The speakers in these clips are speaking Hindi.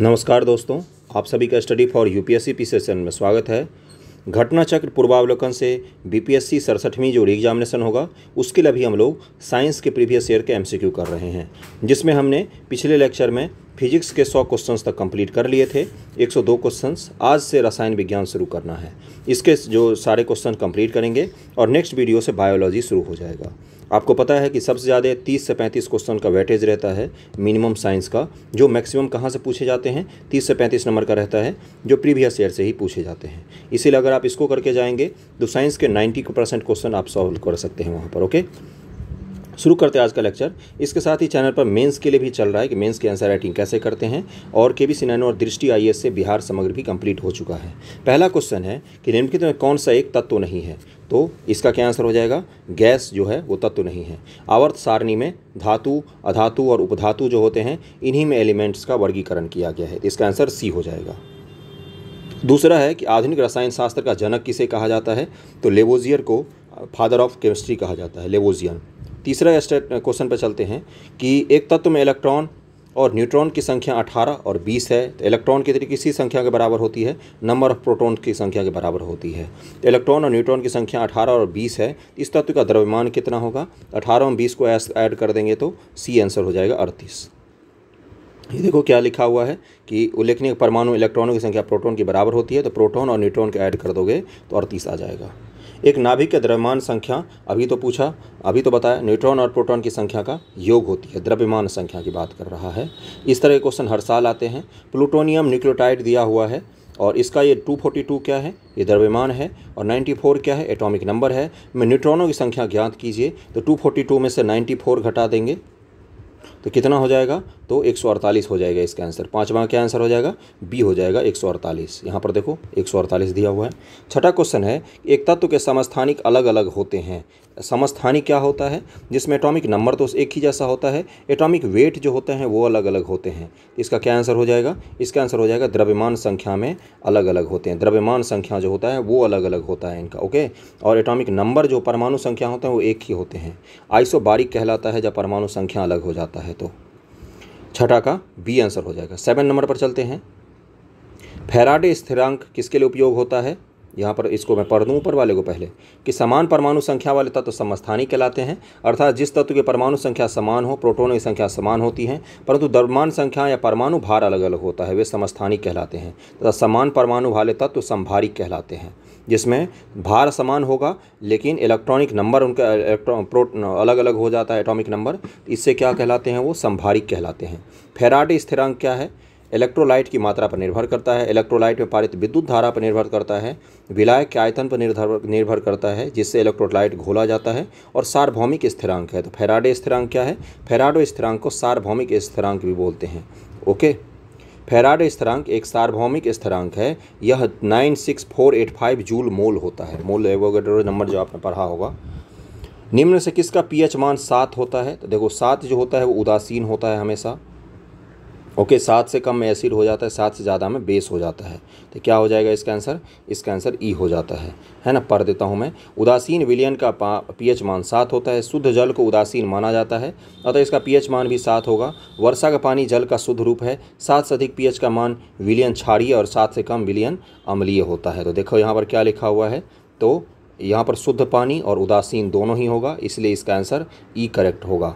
नमस्कार दोस्तों आप सभी का study for UPSC P session में स्वागत है घटना चक्र पूर्वावलोकन से बीपीएससी सड़सठवीं जो री एग्जामिनेशन होगा उसके लिए भी हम लोग साइंस के प्रीवियस ईयर के एमसीक्यू कर रहे हैं जिसमें हमने पिछले लेक्चर में फिजिक्स के 100 क्वेश्चंस तक कंप्लीट कर लिए थे 102 क्वेश्चंस आज से रसायन विज्ञान शुरू करना है इसके जो सारे क्वेश्चन कंप्लीट करेंगे और नेक्स्ट वीडियो से बायोलॉजी शुरू हो जाएगा आपको पता है कि सबसे ज़्यादा 30 से 35 क्वेश्चन का वेटेज रहता है मिनिमम साइंस का जो मैक्सिमम कहाँ से पूछे जाते हैं 30 से 35 नंबर का रहता है जो प्रीवियस ईयर से ही पूछे जाते हैं इसीलिए अगर आप इसको करके जाएंगे तो साइंस के 90 परसेंट क्वेश्चन आप सॉल्व कर सकते हैं वहाँ पर ओके शुरू करते हैं आज का लेक्चर इसके साथ ही चैनल पर मेंस के लिए भी चल रहा है कि मेंस के आंसर राइटिंग कैसे करते हैं और के बी सिन्हानी और दृष्टि आई से बिहार समग्र भी कंप्लीट हो चुका है पहला क्वेश्चन है कि निम्नलिखित में कौन सा एक तत्व नहीं है तो इसका क्या आंसर हो जाएगा गैस जो है वो तत्व नहीं है आवर्त सारणी में धातु अधातु और उपधातु जो होते हैं इन्हीं में एलिमेंट्स का वर्गीकरण किया गया है इसका आंसर सी हो जाएगा दूसरा है कि आधुनिक रसायन शास्त्र का जनक किसे कहा जाता है तो लेवोजियर को फादर ऑफ केमिस्ट्री कहा जाता है लेवोजियन तीसरा क्वेश्चन पर चलते हैं कि एक तत्व में इलेक्ट्रॉन और न्यूट्रॉन की संख्या 18 और 20 है तो इलेक्ट्रॉन की तरीके किसी संख्या के बराबर होती है नंबर ऑफ प्रोटॉन की संख्या के बराबर होती है तो इलेक्ट्रॉन और न्यूट्रॉन की संख्या 18 और 20 है इस तत्व का द्रव्यमान कितना होगा 18 और 20 को ऐड कर देंगे तो सी आंसर हो जाएगा अड़तीस ये देखो क्या लिखा हुआ है कि उल्लेखनीय परमाणु इलेक्ट्रॉनों की संख्या प्रोटोन की बराबर होती है तो प्रोटोन और न्यूट्रॉन को ऐड कर दोगे तो अड़तीस आ जाएगा एक नाभिक के द्रव्यमान संख्या अभी तो पूछा अभी तो बताया न्यूट्रॉन और प्रोटॉन की संख्या का योग होती है द्रव्यमान संख्या की बात कर रहा है इस तरह के क्वेश्चन हर साल आते हैं प्लूटोनियम न्यूक्लियोटाइड दिया हुआ है और इसका ये 242 क्या है ये द्रव्यमान है और 94 क्या है एटॉमिक नंबर है मैं न्यूट्रॉनों की संख्या ज्ञात कीजिए तो 242 में से 94 घटा देंगे तो कितना हो जाएगा तो 148 हो जाएगा इसका आंसर पाँचवा क्या आंसर हो जाएगा बी हो जाएगा 148 यहाँ पर देखो अड़तालीस दिया हुआ है छठा क्वेश्चन है एक तत्व के समस्थानिक अलग अलग होते हैं समस्थानिक क्या होता है जिसमें एटॉमिक नंबर तो एक ही जैसा होता है एटॉमिक वेट जो होते हैं वो अलग अलग होते हैं इसका क्या आंसर हो जाएगा इसका आंसर हो जाएगा द्रव्यमान संख्या में अलग अलग होते हैं द्रव्यमान संख्या जो होता है वो अलग अलग होता है इनका ओके और एटॉमिक नंबर जो परमाणु संख्या होते हैं वो एक ही होते हैं आइसोबारिक कहलाता है जब परमाणु संख्या अलग हो जाता है तो छठा का बी आंसर हो जाएगा सेवन नंबर पर चलते हैं फेराडे स्थिरांक किसके लिए उपयोग होता है यहाँ पर इसको मैं पढ़ दूँ ऊपर वाले को पहले कि समान परमाणु संख्या वाले तत्व तो समस्थानी कहलाते हैं अर्थात जिस तत्व की परमाणु संख्या समान हो प्रोटोनों की संख्या समान होती है परंतु दरमान संख्या या परमाणु भार अलग अलग होता है वे समस्थानी कहलाते हैं तथा समान परमाणु वाले तत्व संभारी संभारिक कहलाते हैं जिसमें भार समान होगा लेकिन इलेक्ट्रॉनिक नंबर उनका इलेक्ट्रॉन प्रो अलग अलग हो जाता है एटॉमिक नंबर इससे क्या कहलाते हैं वो संभारिक कहलाते हैं फेराडे स्थिरांक क्या है इलेक्ट्रोलाइट की मात्रा पर निर्भर करता है इलेक्ट्रोलाइट में पारित विद्युत धारा पर निर्भर करता है विलायक के आयतन पर निर्भर निर्भर करता है जिससे इलेक्ट्रोलाइट घोला जाता है और सार्वभौमिक स्थिरांक है तो फेराडे स्थिरांक क्या है फेराडो स्थिरांक को सार्वभौमिक स्थिरांक भी बोलते हैं ओके फेराडे स्थिरांक एक सार्वभौमिक स्थिरांक है यह 96485 जूल मोल होता है मोल एवोगेड्रो नंबर जो आपने पढ़ा होगा निम्न से किसका पीएच मान सात होता है तो देखो सात जो होता है वो उदासीन होता है हमेशा ओके okay, सात से कम में एसिड हो जाता है सात से ज़्यादा में बेस हो जाता है तो क्या हो जाएगा इसका आंसर इसका आंसर ई e हो जाता है है ना पढ़ देता हूँ मैं उदासीन विलियन का पीएच मान सात होता है शुद्ध जल को उदासीन माना जाता है अतः इसका पीएच मान भी सात होगा वर्षा का पानी जल का शुद्ध रूप है सात से अधिक पी का मान विलियन छाड़ीय और सात से कम विलियन अम्लीय होता है तो देखो यहाँ पर क्या लिखा हुआ है तो यहाँ पर शुद्ध पानी और उदासीन दोनों ही होगा इसलिए इसका आंसर ई करेक्ट होगा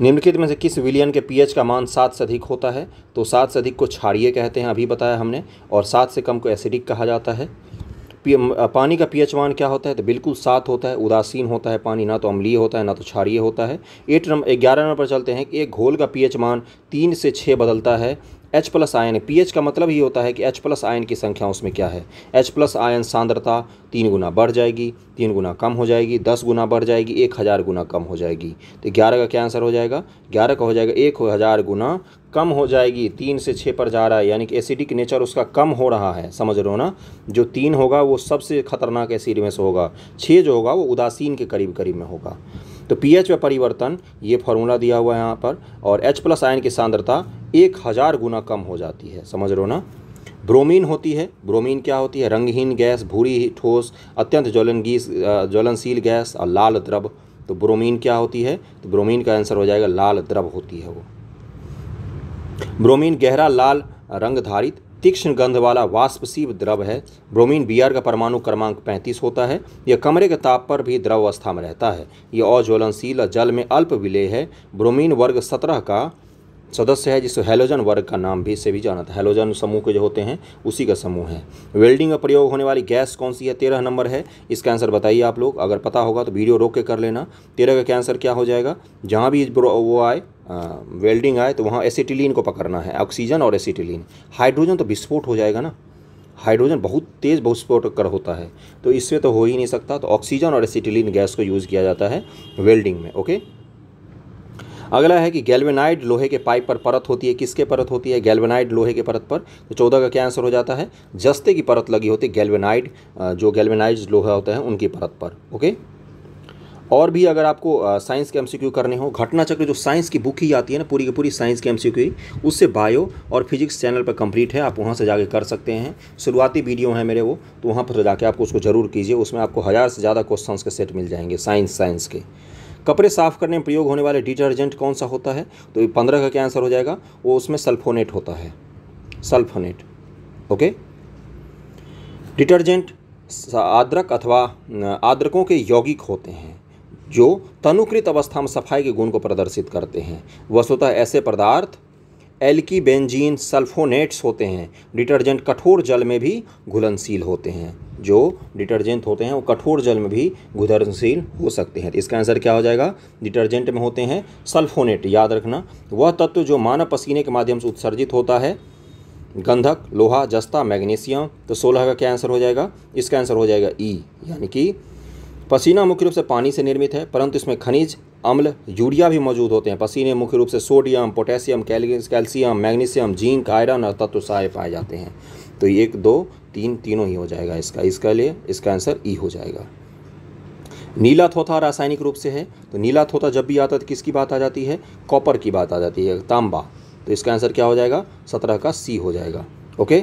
निम्नलिखित में से किस विलियन के पीएच का मान सात से अधिक होता है तो सात से अधिक को छाड़िए कहते हैं अभी बताया हमने और सात से कम को एसिडिक कहा जाता है पानी का पीएच मान क्या होता है तो बिल्कुल सात होता है उदासीन होता है पानी ना तो अम्लीय होता है ना तो छाड़िए होता है एट नंबर ग्यारह नंबर पर चलते हैं कि एक घोल का पीएच मान तीन से छः बदलता है H प्लस आयन पी पीएच का मतलब ही होता है कि H प्लस आयन की संख्या उसमें क्या है H प्लस आयन सांद्रता तीन गुना बढ़ जाएगी तीन गुना कम हो जाएगी दस गुना बढ़ जाएगी एक हज़ार गुना कम हो जाएगी तो ग्यारह का क्या आंसर हो जाएगा ग्यारह का हो जाएगा एक हज़ार गुना कम हो जाएगी तीन से छः पर जा रहा है यानी कि एसिडिक नेचर उसका कम हो रहा है समझ रहे हो ना जो तीन होगा वो सबसे खतरनाक एसिड में से होगा छः जो होगा वो उदासीन के करीब करीब में होगा तो पीएच में परिवर्तन ये फॉर्मूला दिया हुआ है यहाँ पर और एच प्लस आयन की सांद्रता एक हज़ार गुना कम हो जाती है समझ लो ना ब्रोमीन होती है ब्रोमीन क्या होती है रंगहीन गैस भूरी ठोस अत्यंत ज्वलनगी ज्वलनशील गैस और लाल द्रव तो ब्रोमीन क्या होती है तो ब्रोमीन का आंसर हो जाएगा लाल द्रव होती है वो ब्रोमीन गहरा लाल रंगधारित तीक्ष्ण गंध वाला वाष्पशीव द्रव है ब्रोमीन बियर का परमाणु क्रमांक 35 होता है यह कमरे के ताप पर भी द्रव अवस्था में रहता है यह अज्वलनशील जल में अल्प विलय है ब्रोमीन वर्ग सत्रह का सदस्य है जिसे हेलोजन वर्ग का नाम भी से भी जाना था हेलोजन समूह के जो होते हैं उसी का समूह है वेल्डिंग में प्रयोग होने वाली गैस कौन सी है तेरह नंबर है इसका आंसर बताइए आप लोग अगर पता होगा तो वीडियो रोक के कर लेना तेरह का आंसर क्या हो जाएगा जहाँ भी वो आए वेल्डिंग आए तो वहाँ एसिटिलीन को पकड़ना है ऑक्सीजन और एसिटिलीन हाइड्रोजन तो विस्फोट हो जाएगा ना हाइड्रोजन बहुत तेज़ बहुस्फोट कर होता है तो इससे तो हो ही नहीं सकता तो ऑक्सीजन और एसिटिलीन गैस को यूज़ किया जाता है वेल्डिंग में ओके अगला है कि गैल्वेनाइड लोहे के पाइप पर परत होती है किसके परत होती है गैल्वेनाइड लोहे के परत पर तो चौदह का क्या आंसर हो जाता है जस्ते की परत लगी होती है गैल्वेनाइड जो गैल्वेनाइज लोहा होता है उनकी परत पर ओके और भी अगर आपको साइंस के एमसीक्यू करने हो घटना चक्र जो साइंस की बुक ही आती है ना पूरी की पूरी साइंस के एमसीक्यू ही उससे बायो और फिजिक्स चैनल पर कंप्लीट है आप वहाँ से जाके कर सकते हैं शुरुआती वीडियो हैं मेरे वो तो वहाँ पर जाके आपको उसको ज़रूर कीजिए उसमें आपको हज़ार से ज़्यादा क्वेश्चन के सेट मिल जाएंगे साइंस साइंस के कपड़े साफ करने में प्रयोग होने वाले डिटर्जेंट कौन सा होता है तो पंद्रह का क्या आंसर हो जाएगा वो उसमें सल्फोनेट होता है सल्फोनेट ओके डिटर्जेंट आद्रक अथवा आद्रकों के यौगिक होते हैं जो तनुकृत अवस्था में सफाई के गुण को प्रदर्शित करते हैं वस्तुतः ऐसे पदार्थ एल्की बेंजीन सल्फोनेट्स होते हैं डिटर्जेंट कठोर जल में भी घुलनशील होते हैं जो डिटर्जेंट होते हैं वो कठोर जल में भी घुलनशील हो सकते हैं इसका आंसर क्या हो जाएगा डिटर्जेंट में होते हैं सल्फोनेट याद रखना वह तत्व जो मानव पसीने के माध्यम से उत्सर्जित होता है गंधक लोहा जस्ता मैग्नीशियम तो सोलह का क्या आंसर हो जाएगा इसका आंसर हो जाएगा ई e, यानी कि पसीना मुख्य रूप से पानी से निर्मित है परंतु इसमें खनिज अम्ल यूरिया भी मौजूद होते हैं पसीने मुख्य रूप से sodium potassium calcium magnesium zinc iron और तत्व सारे पाए जाते हैं तो एक दो तीन तीनों ही हो जाएगा इसका इसके लिए इसका आंसर ई हो जाएगा नीला थोथा रासायनिक रूप से है तो नीला थोथा जब भी आता है तो किसकी बात आ जाती है कॉपर की बात आ जाती है तांबा तो इसका आंसर क्या हो जाएगा सत्रह का सी हो जाएगा okay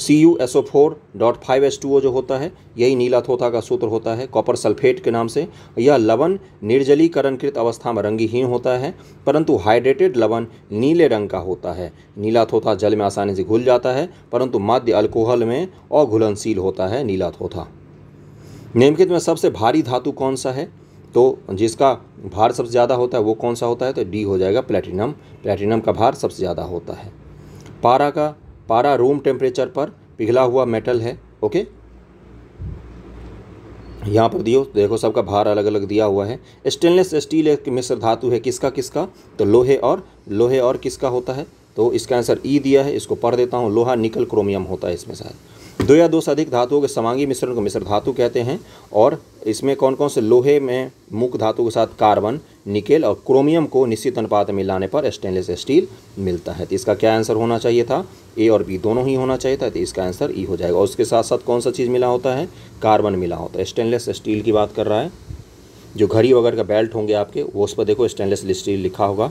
C U S O four dot five S two O जो होता है यही नीला थोथा का सूत्र होता है कॉपर सल्फेट के नाम से यह लवण निर्जलीकरणकृत अवस्था में रंगीहीन होता है परंतु हाइड्रेटेड लवण नीले रंग का होता है नीला थोथा जल में आसानी से घुल जाता है परंतु माध्य अल्कोहल में अघुलनशील होता है नीला थोथा निम्नलिखित में सबसे भारी धातु कौन सा है तो जिसका भार सबसे ज़्यादा होता है वो कौन सा होता है तो डी हो जाएगा प्लेटिनम प्लेटिनम का भार सबसे ज़्यादा होता है पारा का पारा रूम टेम्परेचर पर पिघला हुआ मेटल है ओके यहाँ पर दियो देखो सबका भार अलग अलग दिया हुआ है स्टेनलेस स्टील एक मिश्र धातु है किसका किसका तो लोहे और लोहे और किसका होता है तो इसका आंसर ई e दिया है इसको पढ़ देता हूँ लोहा निकल क्रोमियम होता है इसमें शायद दो या दो से अधिक धातुओं के समांगी मिश्रण को मिश्र धातु कहते हैं और इसमें कौन कौन से लोहे में मुख्य धातु के साथ कार्बन निकेल और क्रोमियम को निश्चित अनुपात में लाने पर स्टेनलेस स्टील मिलता है तो इसका क्या आंसर होना चाहिए था ए और बी दोनों ही होना चाहिए था तो इसका आंसर ई e हो जाएगा और उसके साथ साथ कौन सा चीज़ मिला होता है कार्बन मिला होता है स्टेनलेस स्टील की बात कर रहा है जो घड़ी वगैरह का बेल्ट होंगे आपके वो उस पर देखो स्टेनलेस स्टील लिखा होगा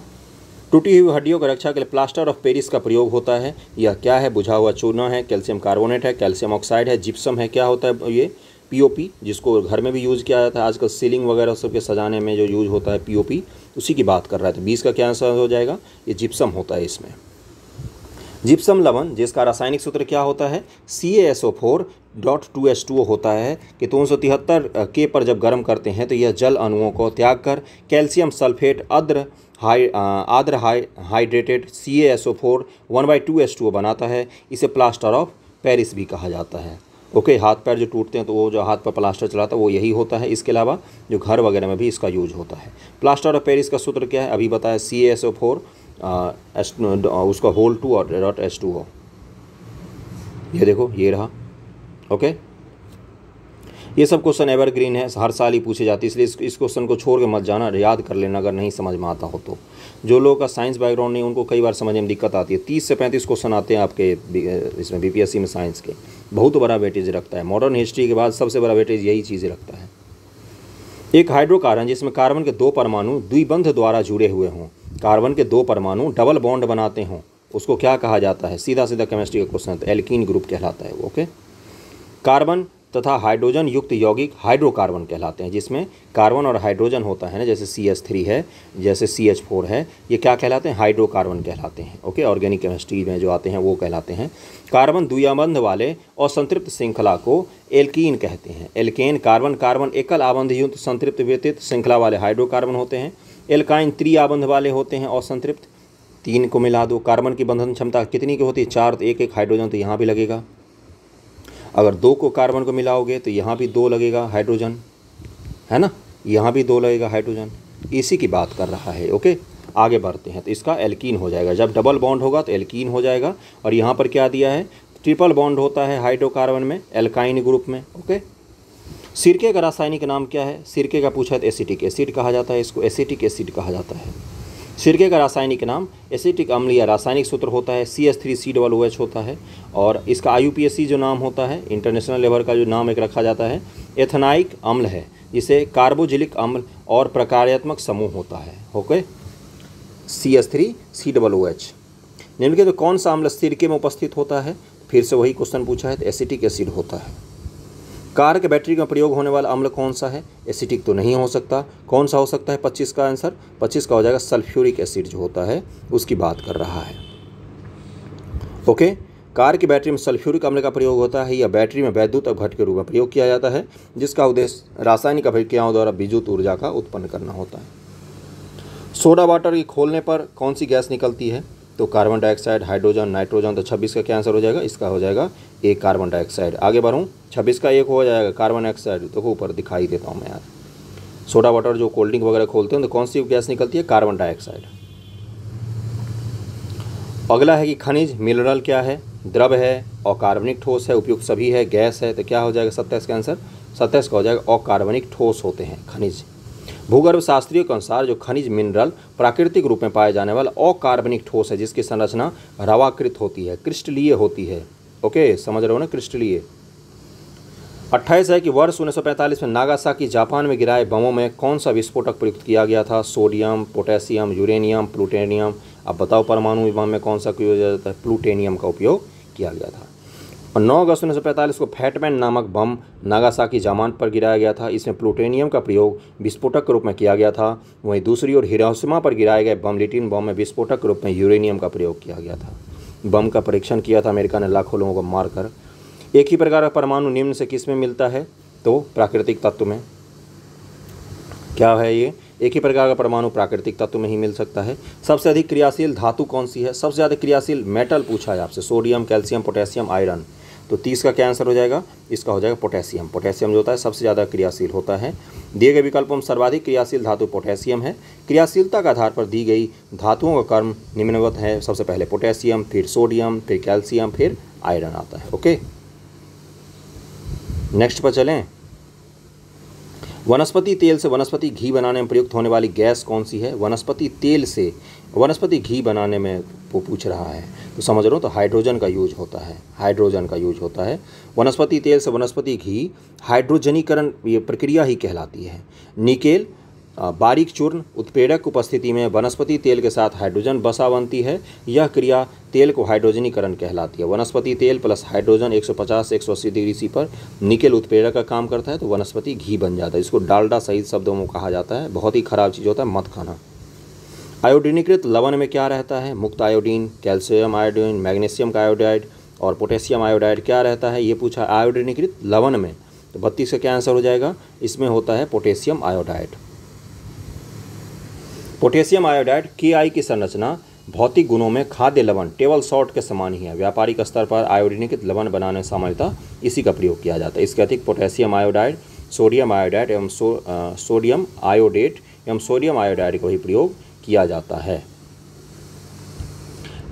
टूटी हुई हड्डियों की रक्षा के लिए प्लास्टर ऑफ पेरिस का प्रयोग होता है यह क्या है बुझा हुआ चूना है कैल्शियम कार्बोनेट है कैल्शियम ऑक्साइड है जिप्सम है क्या होता है ये पीओपी जिसको घर में भी यूज़ किया जाता है आजकल सीलिंग वगैरह सबके सजाने में जो यूज होता है पीओपी उसी की बात कर रहा है तो बीस का क्या आंसर हो जाएगा ये जिप्सम होता है इसमें जिप्सम लवन जिसका रासायनिक सूत्र क्या होता है C A S O four dot two S two होता है कि तीन सौ तिहत्तर के पर जब गर्म करते हैं तो यह जल अणुओं को त्याग कर कैल्शियम सल्फेट अद्र हाई आद्र हाई hydrated C S O four one by two S two बनाता है इसे प्लास्टर ऑफ पेरिस भी कहा जाता है ओके हाथ पैर जो टूटते हैं तो वो जो हाथ पर प्लास्टर चलाता है वो यही होता है इसके अलावा जो घर वगैरह में भी इसका यूज होता है प्लास्टर ऑफ पेरिस का सूत्र क्या है अभी बताया C S O four S उसका होल टू और डॉट एस टू हो ये देखो ये रहा ओके ये सब क्वेश्चन एवरग्रीन है हर साल ही पूछे जाते हैं इसलिए इस क्वेश्चन को छोड़ के मत जाना याद कर लेना अगर नहीं समझ में आता हो तो जो लोगों का साइंस बैकग्राउंड नहीं उनको कई बार समझने में दिक्कत आती है तीस से पैंतीस क्वेश्चन आते हैं आपके इसमें बीपीएससी में साइंस के बहुत बड़ा वेटेज रखता है मॉडर्न हिस्ट्री के बाद सबसे बड़ा वेटेज यही चीज़ रखता है एक हाइड्रोकार्बन जिसमें कार्बन के दो परमाणु द्विबंध द्वारा जुड़े हुए हों कार्बन के दो परमाणु डबल बॉन्ड बनाते हों उसको क्या कहा जाता है सीधा सीधा केमिस्ट्री का क्वेश्चन एल्किन ग्रुप कहलाता है ओके कार्बन तथा हाइड्रोजन युक्त यौगिक हाइड्रोकार्बन कहलाते हैं जिसमें कार्बन और हाइड्रोजन होता है ना जैसे सी एच थ्री है जैसे सी एच फोर है ये क्या कहलाते हैं हाइड्रोकार्बन कहलाते हैं ओके ऑर्गेनिक केमिस्ट्री में जो आते हैं वो कहलाते हैं कार्बन द्वियाबंध वाले और संतृप्त श्रृंखला को एल्कीन कहते हैं एल्केन कार्बन कार्बन एकल आबंध युक्त संतृप्त व्यतीत श्रृंखला वाले हाइड्रोकार्बन होते हैं एल्काइन आबंध वाले होते हैं और संतृप्त तीन को मिला दो कार्बन की बंधन क्षमता कितनी की होती है चार तो एक एक हाइड्रोजन तो यहाँ भी लगेगा अगर दो को कार्बन को मिलाओगे तो यहाँ भी दो लगेगा हाइड्रोजन है ना यहाँ भी दो लगेगा हाइड्रोजन इसी की बात कर रहा है ओके आगे बढ़ते हैं तो इसका एल्कीन हो जाएगा जब डबल बॉन्ड होगा तो एल्कीन हो जाएगा और यहाँ पर क्या दिया है ट्रिपल बॉन्ड होता है हाइड्रोकार्बन में एल्काइन ग्रुप में ओके सिरके का रासायनिक नाम क्या है सिरके का पूछा है तो एसिटिक एसिड कहा जाता है इसको एसिटिक एसिड कहा जाता है सिरके का रासायनिक नाम एसिटिक अम्ल या रासायनिक सूत्र होता है C S three C double O H होता है और इसका I U P S C जो नाम होता है इंटरनेशनल लेवल का जो नाम एक रखा जाता है एथनाइक अम्ल है जिसे कार्बोजिलिक अम्ल और प्रकार्यात्मक समूह होता है okay C S three C double O H निम्नलिखित कौन सा अम्ल सिरके में उपस्थित होता है फिर से वही क्वेश्चन पूछा है तो एसिटिक एसिड होता है कार के बैटरी में प्रयोग होने वाला अम्ल कौन सा है एसिटिक तो नहीं हो सकता कौन सा हो सकता है पच्चीस का आंसर पच्चीस का हो जाएगा सल्फ्यूरिक एसिड जो होता है उसकी बात कर रहा है ओके कार की बैटरी में सल्फ्यूरिक अम्ल का प्रयोग होता है या बैटरी में वैद्युत अवघट के रूप में प्रयोग किया जाता है जिसका उद्देश्य रासायनिक अभिक्रियाओं द्वारा विद्युत ऊर्जा का उत्पन्न करना होता है सोडा वाटर की खोलने पर कौन सी गैस निकलती है तो कार्बन डाइऑक्साइड हाइड्रोजन नाइट्रोजन तो छब्बीस का क्या आंसर हो जाएगा इसका हो जाएगा एक कार्बन डाइऑक्साइड आगे बढ़ूँ छब्बीस का एक हो जाएगा कार्बन डाइऑक्साइड तो ऊपर दिखाई देता हूँ मैं यार सोडा वाटर जो कोल्ड ड्रिंक वगैरह खोलते हैं तो कौन सी गैस निकलती है कार्बन डाइऑक्साइड अगला है कि खनिज मिनरल क्या है द्रव है अकार्बनिक ठोस है उपयुक्त सभी है गैस है तो क्या हो जाएगा सत्ताईस का आंसर सत्ताईस का हो जाएगा अकार्बनिक ठोस होते हैं खनिज भूगर्भ शास्त्रियों के अनुसार जो खनिज मिनरल प्राकृतिक रूप में पाए जाने वाला अकार्बनिक ठोस है जिसकी संरचना रवाकृत होती है क्रिस्टलीय होती है ओके समझ रहे हो ना क्रिस्टलीय अट्ठाईस है कि वर्ष 1945 में नागासाकी जापान में गिराए बमों में कौन सा विस्फोटक प्रयुक्त किया गया था सोडियम पोटेशियम यूरेनियम प्लूटेनियम अब बताओ परमाणु बम में कौन सा किया जाता है प्लूटेनियम का उपयोग किया गया था और 9 अगस्त उन्नीस को फैटमैन नामक बम नागासाकी जामान पर गिराया गया था इसमें प्लूटेनियम का प्रयोग विस्फोटक के रूप में किया गया था वहीं दूसरी ओर हिरासिमा पर गिराए गए बम लिटिन बम में विस्फोटक के रूप में यूरेनियम का प्रयोग किया गया था बम का परीक्षण किया था अमेरिका ने लाखों लोगों को मारकर एक ही प्रकार का परमाणु निम्न से किस में मिलता है तो प्राकृतिक तत्व में क्या है ये एक ही प्रकार का परमाणु प्राकृतिक तत्व में ही मिल सकता है सबसे अधिक क्रियाशील धातु कौन सी है सबसे ज़्यादा क्रियाशील मेटल पूछा है आपसे सोडियम कैल्शियम पोटेशियम आयरन तो तीस का क्या आंसर हो जाएगा इसका हो जाएगा पोटेशियम पोटेशियम जो होता है सबसे ज़्यादा क्रियाशील होता है दिए गए विकल्पों में सर्वाधिक क्रियाशील धातु पोटेशियम है क्रियाशीलता के आधार पर दी गई धातुओं का कर्म निम्नवत है सबसे पहले पोटेशियम फिर सोडियम फिर कैल्शियम फिर आयरन आता है ओके नेक्स्ट पर चलें वनस्पति तेल से वनस्पति घी बनाने में प्रयुक्त होने वाली गैस कौन सी है वनस्पति तेल से वनस्पति घी बनाने में वो पूछ रहा है तो समझ रहे हो तो हाइड्रोजन का यूज होता है हाइड्रोजन का यूज होता है वनस्पति तेल से वनस्पति घी हाइड्रोजनीकरण ये प्रक्रिया ही कहलाती है निकेल बारीक चूर्ण उत्पेड़क उपस्थिति में वनस्पति तेल के साथ हाइड्रोजन बसा बनती है यह क्रिया तेल को हाइड्रोजनीकरण कहलाती है वनस्पति तेल प्लस हाइड्रोजन 150 180 डिग्री सी पर निकेल उत्पेड़क का काम करता है तो वनस्पति घी बन जाता है इसको डालडा सही शब्दों में कहा जाता है बहुत ही खराब चीज़ होता है मत खाना आयोडीनीकृत लवन में क्या रहता है मुक्त आयोडीन कैल्शियम आयोडीन मैग्नीशियम का आयोडाइड और पोटेशियम आयोडाइड क्या रहता है ये पूछा आयोडीनीकृत लवन में तो बत्तीस का क्या आंसर हो जाएगा इसमें होता है पोटेशियम आयोडाइड पोटेशियम आयोडाइड के आई की संरचना भौतिक गुणों में खाद्य लवण टेबल सॉल्ट के समान ही है व्यापारिक स्तर पर आयोडीनिकित लवण बनाने में इसी का प्रयोग किया जाता है इसके अतिरिक्त पोटेशियम आयोडाइड सोडियम आयोडाइड एवं सो, सोडियम आयोडेट एवं सोडियम आयोडाइड का भी प्रयोग किया जाता है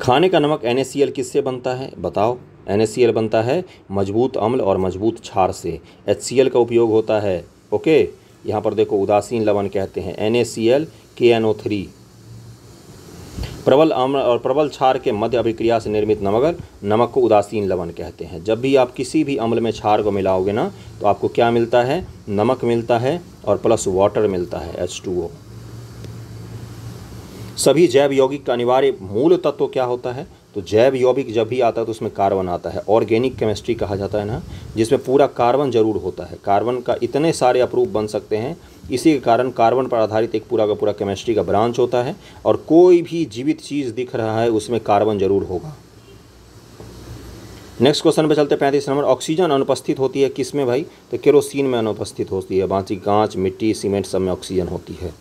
खाने का नमक एन किससे बनता है बताओ एन बनता है मजबूत अम्ल और मजबूत छार से एच का उपयोग होता है ओके यहाँ पर देखो उदासीन लवण कहते हैं एन के एन ओ थ्री प्रबल अम्ल और प्रबल क्षार के मध्य अभिक्रिया से निर्मित नमक नमक को उदासीन लवण कहते हैं जब भी आप किसी भी अम्ल में क्षार को मिलाओगे ना तो आपको क्या मिलता है नमक मिलता है और प्लस वाटर मिलता है एच टू ओ सभी जैव यौगिक का अनिवार्य मूल तत्व क्या होता है तो जैव यौगिक जब भी आता है तो उसमें कार्बन आता है ऑर्गेनिक केमिस्ट्री कहा जाता है ना जिसमें पूरा कार्बन जरूर होता है कार्बन का इतने सारे अप्रूप बन सकते हैं इसी के कारण कार्बन पर आधारित एक पूरा का पूरा केमिस्ट्री का ब्रांच होता है और कोई भी जीवित चीज़ दिख रहा है उसमें कार्बन जरूर होगा नेक्स्ट क्वेश्चन पे चलते हैं पैंतीस नंबर ऑक्सीजन अनुपस्थित होती है किस में भाई तो केरोसिन में अनुपस्थित होती है बाकी गाँच मिट्टी सीमेंट सब में ऑक्सीजन होती है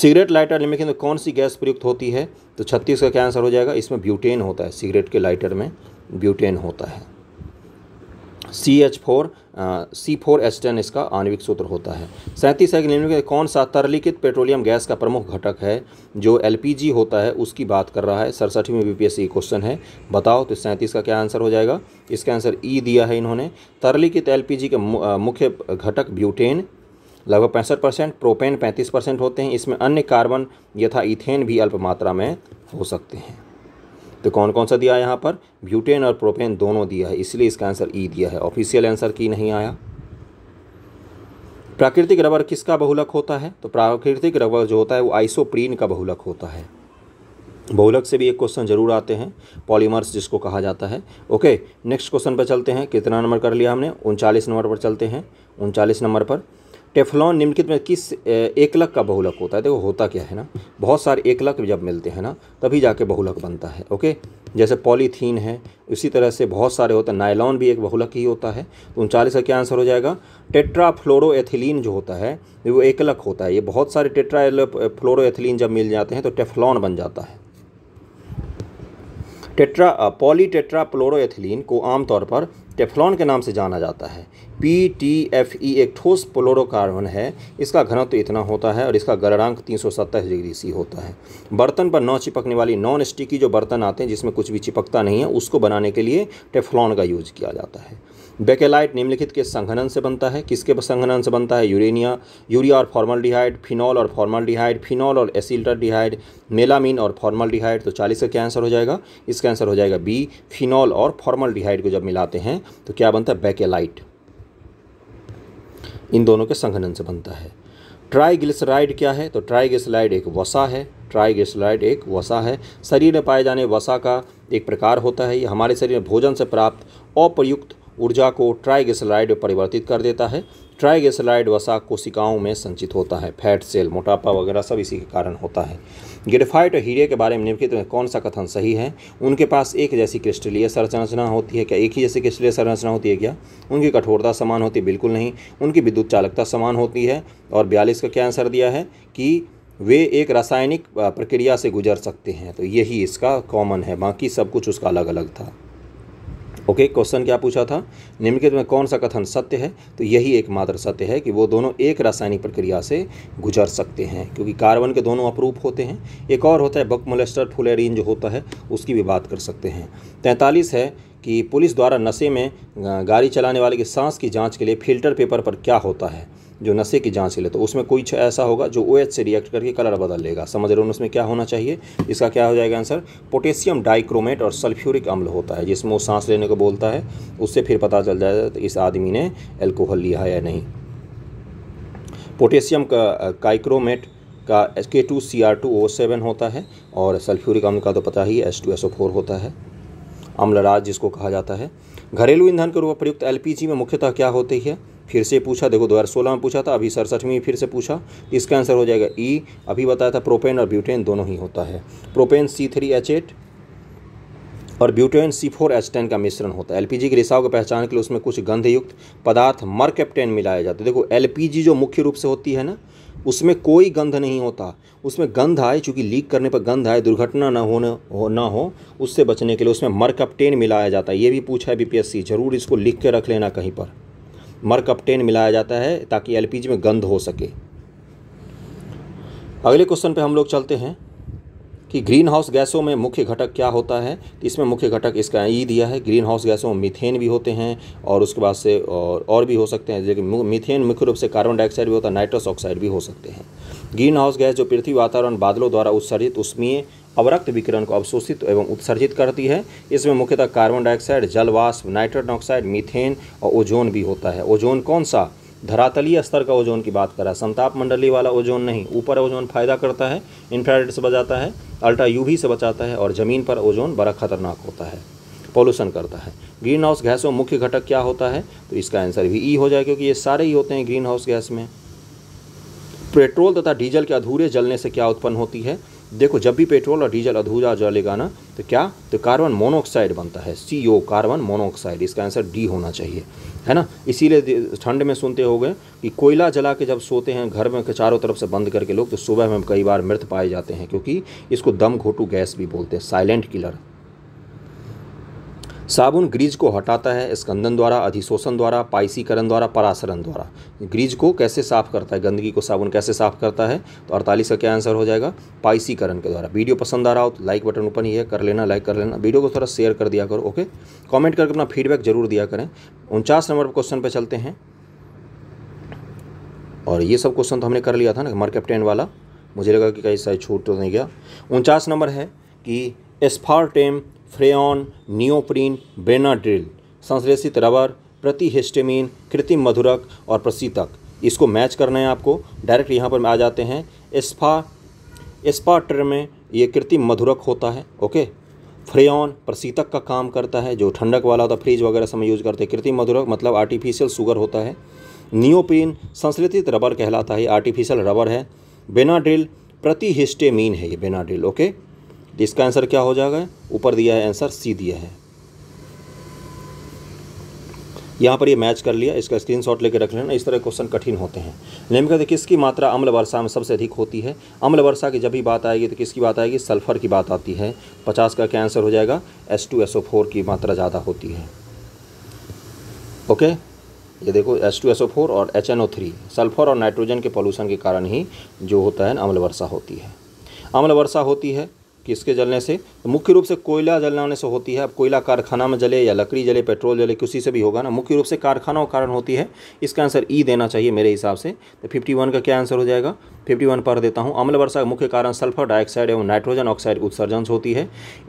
सिगरेट लाइटर लेकिन तो कौन सी गैस प्रयुक्त होती है तो छत्तीस का क्या आंसर हो जाएगा इसमें ब्यूटेन होता है सिगरेट के लाइटर में ब्यूटेन होता है C H four C four H ten इसका आणविक सूत्र होता है सैंतीस है कि निम्नलिखित कौन सा तरलिखित पेट्रोलियम गैस का प्रमुख घटक है जो एल पी जी होता है उसकी बात कर रहा है सड़सठवीं B P S C question है बताओ तो सैंतीस का क्या आंसर हो जाएगा इसका आंसर ई e दिया है इन्होंने तरलिखित एल पी जी के मुख्य घटक ब्यूटेन लगभग पैंसठ परसेंट प्रोपेन पैंतीस परसेंट होते हैं इसमें अन्य कार्बन यथा इथेन भी अल्प मात्रा में हो सकते हैं तो कौन कौन सा दिया है यहाँ पर ब्यूटेन और प्रोपेन दोनों दिया है इसलिए इसका आंसर ई e दिया है ऑफिशियल आंसर की नहीं आया प्राकृतिक रबर किसका बहुलक होता है तो प्राकृतिक रबर जो होता है वो आइसोप्रीन का बहुलक होता है बहुलक से भी एक क्वेश्चन जरूर आते हैं पॉलीमर्स जिसको कहा जाता है ओके नेक्स्ट क्वेश्चन पर चलते हैं कितना नंबर कर लिया हमने उनचालीस नंबर पर चलते हैं उनचालीस नंबर पर टेफलॉन निम्नलिखित में किस एकलक का बहुलक होता है देखो होता क्या है ना बहुत सारे एकलक जब मिलते हैं ना तभी जाके बहुलक बनता है ओके जैसे पॉलीथीन है उसी तरह से बहुत सारे होते हैं नायलॉन भी एक बहुलक ही होता है तो उनचालीस का क्या आंसर हो जाएगा एथिलीन जो होता है वो एकलक होता है ये बहुत सारे टेट्रा एथिलीन जब मिल जाते हैं तो टेफलॉन बन जाता है टेट्रा पॉली टेट्रा एथिलीन को आमतौर पर टेफ्लॉन के नाम से जाना जाता है पी टी एफ ई एक ठोस फ्लोरोकार्बन है इसका घनत्व तो इतना होता है और इसका गलनांक तीन सौ सत्ताईस डिग्री सी होता है बर्तन पर न चिपकने वाली नॉन स्टिकी जो बर्तन आते हैं जिसमें कुछ भी चिपकता नहीं है उसको बनाने के लिए टेफ्लॉन का यूज किया जाता है बेकेलाइट निम्नलिखित के संघनन से बनता है किसके संघनन से बनता है यूरेनिया यूरिया और फॉर्मल डिहाइड फिनॉल और डिहाइड फिनॉल और एसिल्टर डिहाइड मेलामिन और फॉर्मल डिहाइड तो चालीस का क्या आंसर हो जाएगा इसका आंसर हो जाएगा बी फिनॉल और फॉर्मल डिहाइड को जब मिलाते हैं तो क्या बनता है बेकेलाइट इन दोनों के संघनन से बनता है ट्राइग्लिसराइड क्या है तो ट्राइग्लिसराइड एक वसा है ट्राइग्लिसराइड एक वसा है शरीर में पाए जाने वसा का एक प्रकार होता है ये हमारे शरीर में भोजन से प्राप्त अप्रयुक्त ऊर्जा को ट्राइग्लिसराइड में परिवर्तित कर देता है ट्राइगेसलाइड वसा कोशिकाओं में संचित होता है फैट सेल मोटापा वगैरह सब इसी के कारण होता है ग्रेफाइट और हीरे के बारे में निम्नलिखित में कौन सा कथन सही है उनके पास एक जैसी क्रिस्टलीय संरचना होती है क्या एक ही जैसी क्रिस्टलीय संरचना होती है क्या उनकी कठोरता समान होती है बिल्कुल नहीं उनकी विद्युत चालकता समान होती है और बयालीस का क्या आंसर दिया है कि वे एक रासायनिक प्रक्रिया से गुजर सकते हैं तो यही इसका कॉमन है बाकी सब कुछ उसका अलग अलग था ओके okay, क्वेश्चन क्या पूछा था निम्नलिखित में कौन सा कथन सत्य है तो यही एकमात्र सत्य है कि वो दोनों एक रासायनिक प्रक्रिया से गुजर सकते हैं क्योंकि कार्बन के दोनों अपरूप होते हैं एक और होता है बकमोलेस्टर फुलेरिन जो होता है उसकी भी बात कर सकते हैं तैंतालीस है कि पुलिस द्वारा नशे में गाड़ी चलाने वाले की सांस की जाँच के लिए फिल्टर पेपर पर क्या होता है जो नशे की जाँच के लिए तो उसमें कोई ऐसा होगा जो ओ OH से रिएक्ट करके कलर बदल लेगा समझ रहे हो उसमें क्या होना चाहिए इसका क्या हो जाएगा आंसर पोटेशियम डाइक्रोमेट और सल्फ्यूरिक अम्ल होता है जिसमें वो सांस लेने को बोलता है उससे फिर पता चल जाएगा तो इस आदमी ने एल्कोहल लिया है या नहीं पोटेशियम का काइक्रोमेट का K two C R two O seven होता है और सल्फ्यूरिक अम्ल का तो पता ही S two S O four होता है अम्लराज जिसको कहा जाता है घरेलू ईंधन के रूप में प्रयुक्त जी में मुख्यतः क्या होती है फिर से पूछा देखो 2016 में पूछा था अभी सड़सठवीं फिर से पूछा इसका आंसर हो जाएगा ई e, अभी बताया था प्रोपेन और ब्यूटेन दोनों ही होता है propane C three H eight और butane C four H ten का मिश्रण होता है एलपीजी के रिसाव की पहचान के लिए उसमें कुछ गंधयुक्त पदार्थ मर्केप्टेन मिलाया जाता है देखो एलपीजी जो मुख्य रूप से होती है ना उसमें कोई गंध नहीं होता उसमें गंध आए चूँकि लीक करने पर गंध आए दुर्घटना ना होने हो ना हो उससे बचने के लिए उसमें मर्कअपटेन मिलाया जाता है ये भी पूछा है बीपीएससी ज़रूर इसको लिख के रख लेना कहीं पर मरकपटेन मिलाया जाता है ताकि एलपीजी में गंध हो सके अगले क्वेश्चन पे हम लोग चलते हैं कि ग्रीन हाउस गैसों में मुख्य घटक क्या होता है इसमें मुख्य घटक इसका ई e दिया है ग्रीन हाउस गैसों में मीथेन भी होते हैं और उसके बाद से और और भी हो सकते हैं जैसे मीथेन मुख्य रूप से कार्बन डाइऑक्साइड भी होता है नाइट्रस ऑक्साइड भी हो सकते हैं ग्रीन हाउस गैस जो पृथ्वी वातावरण बादलों द्वारा उत्सर्जित उष्मीय अवरक्त विकिरण को अवशोषित एवं उत्सर्जित करती है इसमें मुख्यतः कार्बन डाइऑक्साइड जलवाष्प नाइट्रोजन ऑक्साइड मीथेन और ओजोन भी होता है ओजोन कौन सा धरातलीय स्तर का ओजोन की बात कर रहा है संताप मंडली वाला ओजोन नहीं ऊपर ओजोन फायदा करता है इन्फ्राइड से बचाता है अल्ट्रा यूवी से बचाता है और ज़मीन पर ओजोन बड़ा खतरनाक होता है पॉल्यूशन करता है ग्रीन हाउस गैसों मुख्य घटक क्या होता है तो इसका आंसर भी ई हो जाए क्योंकि ये सारे ही होते हैं ग्रीन हाउस गैस में पेट्रोल तथा डीजल के अधूरे जलने से क्या उत्पन्न होती है देखो जब भी पेट्रोल और डीजल अधूरा जलेगा ना तो क्या तो कार्बन मोनोऑक्साइड बनता है सी ओ कार्बन मोनोऑक्साइड इसका आंसर डी होना चाहिए है ना इसीलिए ठंड में सुनते हो गए कि कोयला जला के जब सोते हैं घर में चारों तरफ से बंद करके लोग तो सुबह में कई बार मृत पाए जाते हैं क्योंकि इसको दम घोटू गैस भी बोलते हैं साइलेंट किलर साबुन ग्रीज को हटाता है स्कंदन द्वारा अधिशोषण द्वारा पाइसीकरण द्वारा परासरण द्वारा ग्रीज को कैसे साफ करता है गंदगी को साबुन कैसे साफ करता है तो अड़तालीस का क्या आंसर हो जाएगा पाइसीकरण के द्वारा वीडियो पसंद आ रहा हो तो लाइक बटन ऊपर ही है कर लेना लाइक कर लेना वीडियो को थोड़ा शेयर कर दिया करो ओके कॉमेंट करके अपना फीडबैक जरूर दिया करें उनचास नंबर क्वेश्चन पर चलते हैं और ये सब क्वेश्चन तो हमने कर लिया था ना कैप्टन वाला मुझे लगा कि कहीं शायद छूट तो नहीं गया उनचास नंबर है कि aspartame freon neoprene Benadryl संश्लेषित रबर प्रतिहिस्टेमीन कृत्रिम मधुरक और प्रसीतक इसको मैच करना है आपको डायरेक्ट यहाँ पर आ जाते हैं एस्फा ट्र में ये कृत्रिम मधुरक होता है ओके फ्रेऑन प्रसीतक का काम करता है जो ठंडक वाला होता है फ्रिज वगैरह समय यूज करते हैं कृत्रिम मधुरक मतलब आर्टिफिशियल शुगर होता है नियोपिन संश्लेषित रबर कहलाता है आर्टिफिशियल रबर है बेनाड्रिल प्रतिहिस्टेमीन है ये बेनाड्रिल ओके इसका आंसर क्या हो जाएगा ऊपर दिया है आंसर सी दिया है यहाँ पर ये मैच कर लिया इसका स्क्रीन शॉट लेकर रख लेना इस तरह क्वेश्चन कठिन होते हैं नेम कहते किसकी मात्रा अम्ल वर्षा में सबसे अधिक होती है अम्ल वर्षा की जब भी बात आएगी तो किसकी बात आएगी सल्फर की बात आती है पचास का क्या आंसर हो जाएगा S two S O four की मात्रा ज़्यादा होती है ओके ये देखो S two S O four और H N O three sulphur और नाइट्रोजन के पॉल्यूशन के कारण ही जो होता है ना अम्ल वर्षा होती है अम्ल वर्षा होती है किसके जलने से तो मुख्य रूप से कोयला जलने से होती है अब कोयला कारखाना में जले या लकड़ी जले पेट्रोल जले किसी से भी होगा ना मुख्य रूप से कारखानों का कारण होती है इसका आंसर ई देना चाहिए मेरे हिसाब से तो फिफ्टी वन का क्या आंसर हो जाएगा फिफ्टी वन पढ़ देता हूँ अम्ल वर्षा का मुख्य कारण सल्फर डाइऑक्साइड एवं नाइट्रोजन ऑक्साइड उत्सर्जन होती है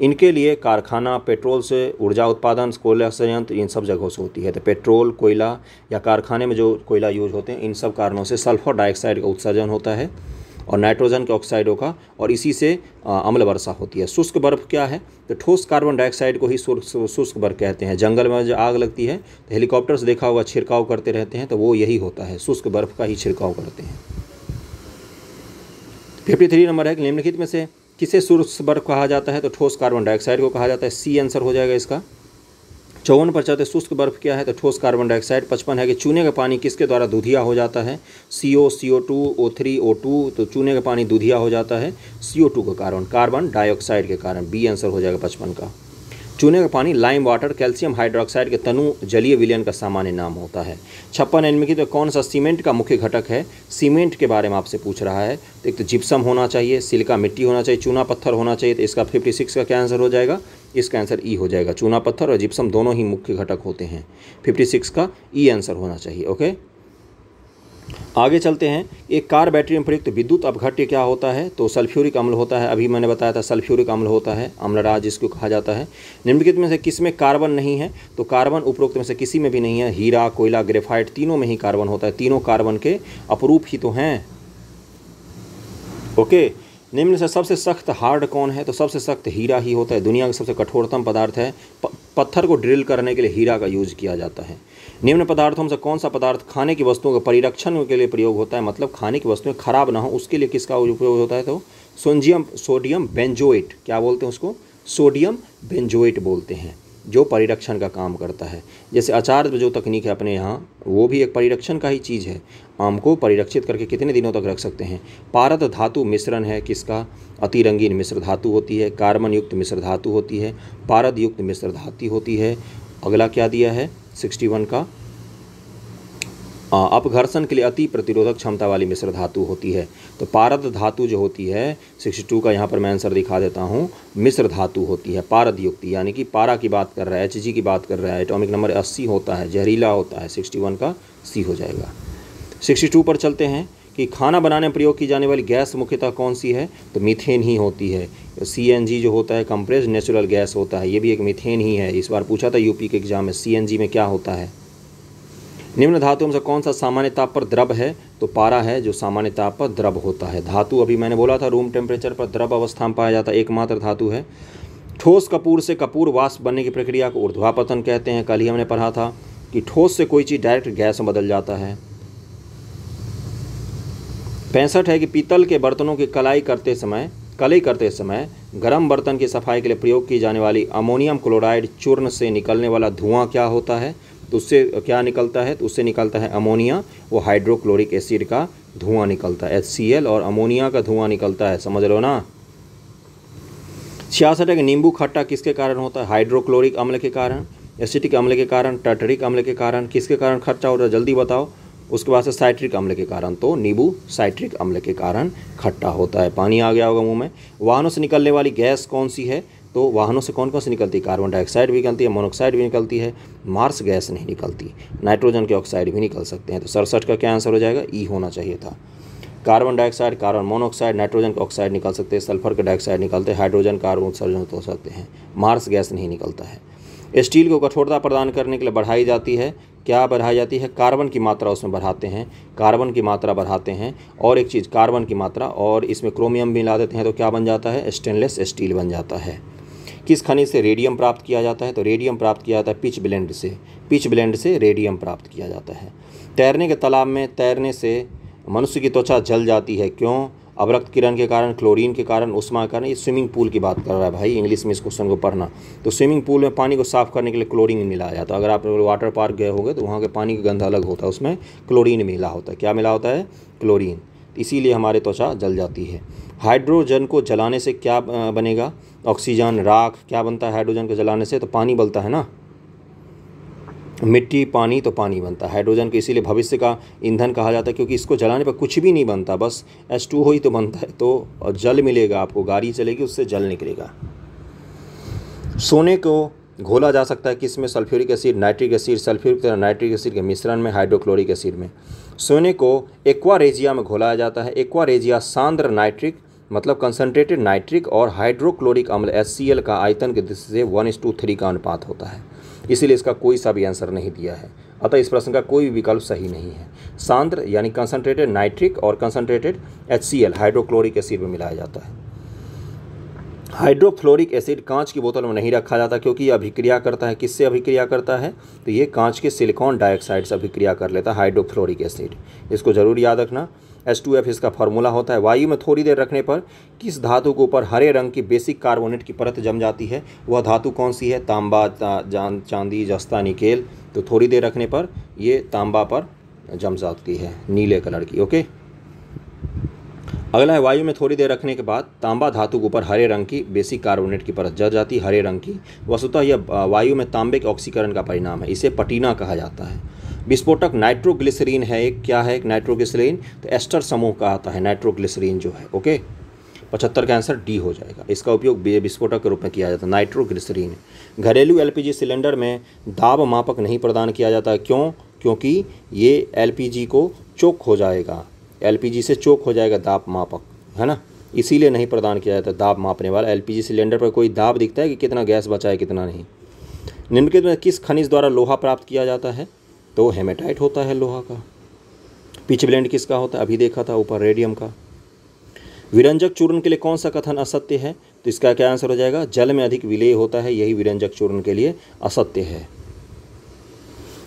इनके लिए कारखाना पेट्रोल से ऊर्जा उत्पादन कोयला संयंत्र इन सब जगहों से होती है तो पेट्रोल कोयला या कारखाने में जो कोयला यूज होते हैं इन सब कारणों से सल्फर डाइऑक्साइड का उत्सर्जन होता है और नाइट्रोजन के ऑक्साइडों का और इसी से अम्ल वर्षा होती है शुष्क बर्फ क्या है तो ठोस कार्बन डाइऑक्साइड को ही शुष्क बर्फ कहते हैं जंगल में जो आग लगती है तो हेलीकॉप्टर्स देखा होगा छिड़काव करते रहते हैं तो वो यही होता है शुष्क बर्फ का ही छिड़काव करते हैं फिफ्टी थ्री नंबर है कि निम्नलिखित में से किसे शुष्क बर्फ कहा जाता है तो ठोस कार्बन डाइऑक्साइड को कहा जाता है सी आंसर हो जाएगा इसका चौवन प्रतिशत शुष्क बर्फ क्या है तो ठोस कार्बन डाइऑक्साइड पचपन है कि चूने का पानी किसके द्वारा दूधिया हो जाता है C O C O two O three O two तो चूने का पानी दूधिया हो जाता है सी ओ टू के कारण कार्बन डाइऑक्साइड के कारण बी आंसर हो जाएगा पचपन का चूने का पानी लाइम वाटर कैल्शियम हाइड्रोक्साइड के तनु जलीय विलयन का सामान्य नाम होता है छप्पन एनमी की तो कौन सा सीमेंट का मुख्य घटक है सीमेंट के बारे में आपसे पूछ रहा है तो एक तो जिप्सम होना चाहिए सिलिका मिट्टी होना चाहिए चूना पत्थर होना चाहिए तो इसका फिफ्टी सिक्स का क्या आंसर हो जाएगा इसका आंसर ई e हो जाएगा चूना पत्थर और जिप्सम दोनों ही मुख्य घटक होते हैं 56 का ई e आंसर होना चाहिए ओके आगे चलते हैं एक कार बैटरी में प्रयुक्त विद्युत अपघट्य क्या होता है तो सल्फ्यूरिक अम्ल होता है अभी मैंने बताया था सल्फ्यूरिक अम्ल होता है अम्लराज इसको कहा जाता है निम्नलिखित में से किस में कार्बन नहीं है तो कार्बन उपरोक्त में से किसी में भी नहीं है हीरा कोयला ग्रेफाइट तीनों में ही कार्बन होता है तीनों कार्बन के अपरूप ही तो हैं ओके okay. निम्न से सबसे सख्त हार्ड कौन है तो सबसे सख्त हीरा ही होता है दुनिया का सबसे कठोरतम पदार्थ है प, पत्थर को ड्रिल करने के लिए हीरा का यूज किया जाता है निम्न पदार्थों में से कौन सा पदार्थ खाने की वस्तुओं के परिरक्षण के लिए प्रयोग होता है मतलब खाने की वस्तुएं खराब ना हो उसके लिए किसका उपयोग होता है तो सोजियम सोडियम बेंजोएट क्या बोलते हैं उसको सोडियम बेंजोएट बोलते हैं जो परिरक्षण का काम करता है जैसे अचार जो तकनीक है अपने यहाँ वो भी एक परिरक्षण का ही चीज़ है आम को परिरक्षित करके कितने दिनों तक रख सकते हैं पारद धातु मिश्रण है किसका अतिरंगीन मिश्र धातु होती है कार्बन युक्त मिश्र धातु होती है पारद युक्त मिश्र धातु होती है अगला क्या दिया है सिक्सटी वन का अपघर्षण के लिए अति प्रतिरोधक क्षमता वाली मिश्र धातु होती है तो पारद धातु जो होती है टू का यहाँ पर मैं आंसर दिखा देता हूँ मिश्र धातु होती है पारद युक्त यानी कि पारा की बात कर रहा है एच की बात कर रहा है एटॉमिक नंबर अस्सी होता है जहरीला होता है सिक्सटी का सी हो जाएगा सिक्सटी पर चलते हैं कि खाना बनाने में प्रयोग की जाने वाली गैस मुख्यतः कौन सी है तो मिथेन ही होती है सी जो होता है कंप्रेस नेचुरल गैस होता है ये भी एक मिथेन ही है इस बार पूछा था यूपी के एग्जाम में सी में क्या होता है निम्न धातुओं में से कौन सा सामान्य ताप पर द्रव है तो पारा है जो सामान्य ताप पर द्रव होता है धातु अभी मैंने बोला था रूम टेम्परेचर पर द्रव अवस्था में पाया जाता है एकमात्र धातु है ठोस कपूर से कपूर वाष्प बनने की प्रक्रिया को ऊर्ध्वापतन कहते हैं कल ही हमने पढ़ा था कि ठोस से कोई चीज़ डायरेक्ट गैस में बदल जाता है पैंसठ है कि पीतल के बर्तनों की कलाई करते समय कलई करते समय गर्म बर्तन की सफाई के लिए प्रयोग की जाने वाली अमोनियम क्लोराइड चूर्ण से निकलने वाला धुआं क्या होता है तो उससे क्या निकलता है तो उससे निकलता है अमोनिया वो हाइड्रोक्लोरिक एसिड का धुआं निकलता है एच और अमोनिया का धुआं निकलता है समझ लो ना छियासठ है कि नींबू खट्टा किसके कारण होता है हाइड्रोक्लोरिक अम्ल के कारण एसिटिक अम्ल के कारण टर्टरिक अम्ल के कारण किसके कारण खट्टा होता है जल्दी बताओ उसके बाद से साइट्रिक अम्ल के कारण तो नींबू साइट्रिक अम्ल के कारण खट्टा होता है पानी आ गया होगा मुंह में वाहनों से निकलने वाली गैस कौन सी है तो वाहनों से कौन कौन सी निकलती है कार्बन डाइऑक्साइड भी निकलती है मोनोक्साइड भी निकलती है मार्स गैस नहीं निकलती नाइट्रोजन के ऑक्साइड भी निकल सकते हैं तो सड़सठ का क्या आंसर हो जाएगा ई होना चाहिए था carbon dioxide carbon monoxide nitrogen का ऑक्साइड निकल सकते हैं सल्फर का डाइऑक्साइड निकलते हैं हाइड्रोजन कार्बन उत्सर्जन हो सकते हैं मार्स गैस नहीं निकलता है स्टील को कठोरता प्रदान करने के लिए बढ़ाई जाती है क्या बढ़ाई जाती है कार्बन की मात्रा उसमें बढ़ाते हैं कार्बन की मात्रा बढ़ाते हैं और एक चीज़ कार्बन की मात्रा और इसमें क्रोमियम भी ला देते हैं तो क्या बन जाता है स्टेनलेस स्टील बन जाता है किस खनिज से रेडियम प्राप्त किया जाता है तो रेडियम प्राप्त किया जाता है पिच ब्लेंड से पिच ब्लेंड से रेडियम प्राप्त किया जाता है तैरने के तालाब में तैरने से मनुष्य की त्वचा जल जाती है क्यों अवरक्त किरण के कारण क्लोरीन के कारण उष्मा के कारण ये स्विमिंग पूल की बात कर रहा है भाई इंग्लिश में इस क्वेश्चन को पढ़ना तो स्विमिंग पूल में पानी को साफ करने के लिए क्लोरीन मिला जाता है अगर आप वाटर पार्क गए होंगे तो वहाँ के पानी का गंध अलग होता है उसमें क्लोरीन मिला होता है क्या मिला होता है क्लोरीन इसीलिए हमारे त्वचा जल जाती है हाइड्रोजन को जलाने से क्या बनेगा ऑक्सीजन राख क्या बनता है हाइड्रोजन को जलाने से तो पानी बनता है ना मिट्टी पानी तो पानी बनता है हाइड्रोजन को इसीलिए भविष्य का ईंधन कहा जाता है क्योंकि इसको जलाने पर कुछ भी नहीं बनता बस एस टू हो ही तो बनता है तो और जल मिलेगा आपको गाड़ी चलेगी उससे जल निकलेगा सोने को घोला जा सकता है कि इसमें sulphuric acid nitric acid sulphuric तरह नाइट्रिक एसिड के मिश्रण में हाइड्रोक्लोरिक एसिड में सोने को एक्वारेजिया में घोलाया जाता है एक्वारेजिया सांद्र नाइट्रिक मतलब कंसनट्रेटेड नाइट्रिक और हाइड्रोक्लोरिक अम्ल एस का आयतन के दृष्टि से वन इस टू थ्री का अनुपात होता है इसीलिए इसका कोई सा भी आंसर नहीं दिया है अतः इस प्रश्न का कोई भी विकल्प सही नहीं है सांद्र यानी कंसनट्रेटेड नाइट्रिक और कंसनट्रेटेड एच हाइड्रोक्लोरिक एसिड में मिलाया जाता है हाइड्रोफ्लोरिक एसिड कांच की बोतल में नहीं रखा जाता क्योंकि यह अभिक्रिया करता है किससे अभिक्रिया करता है तो ये कांच के सिलिकॉन डाइऑक्साइड से अभिक्रिया कर लेता है हाइड्रोफ्लोरिक एसिड इसको जरूर याद रखना एस टू एफ इसका फार्मूला होता है वायु में थोड़ी देर रखने पर किस धातु के ऊपर हरे रंग की बेसिक कार्बोनेट की परत जम जाती है वह धातु कौन सी है तांबा जान चांदी जस्ता निकेल तो थोड़ी देर रखने पर ये तांबा पर जम जाती है नीले कलर की ओके अगला है वायु में थोड़ी देर रखने के बाद तांबा धातु के ऊपर हरे रंग की बेसिक कार्बोनेट की परत जल जाती हरे रंग की वस्तुतः यह वायु में तांबे के ऑक्सीकरण का परिणाम है इसे पटीना कहा जाता है विस्फोटक नाइट्रोग्लिसरीन है एक क्या है एक नाइट्रोग्लिसरीन तो एस्टर समूह का आता है नाइट्रोग्लिसरीन जो है ओके पचहत्तर का आंसर डी हो जाएगा इसका उपयोग विस्फोटक के रूप में किया जाता है नाइट्रोग्लिसरीन घरेलू एल सिलेंडर में दाब मापक नहीं प्रदान किया जाता है क्यों क्योंकि ये एल को चोक हो जाएगा एल से चोक हो जाएगा दाब मापक है ना इसीलिए नहीं प्रदान किया जाता दाब मापने वाला एल सिलेंडर पर कोई दाब दिखता है कि कितना गैस बचा है कितना नहीं निम्नलिखित में किस खनिज द्वारा लोहा प्राप्त किया जाता है तो हेमेटाइट होता है लोहा का पिच ब्लेंड किसका होता है अभी देखा था ऊपर रेडियम का विरंजक चूर्ण के लिए कौन सा कथन असत्य है तो इसका क्या आंसर हो जाएगा जल में अधिक विलय होता है यही विरंजक चूर्ण के लिए असत्य है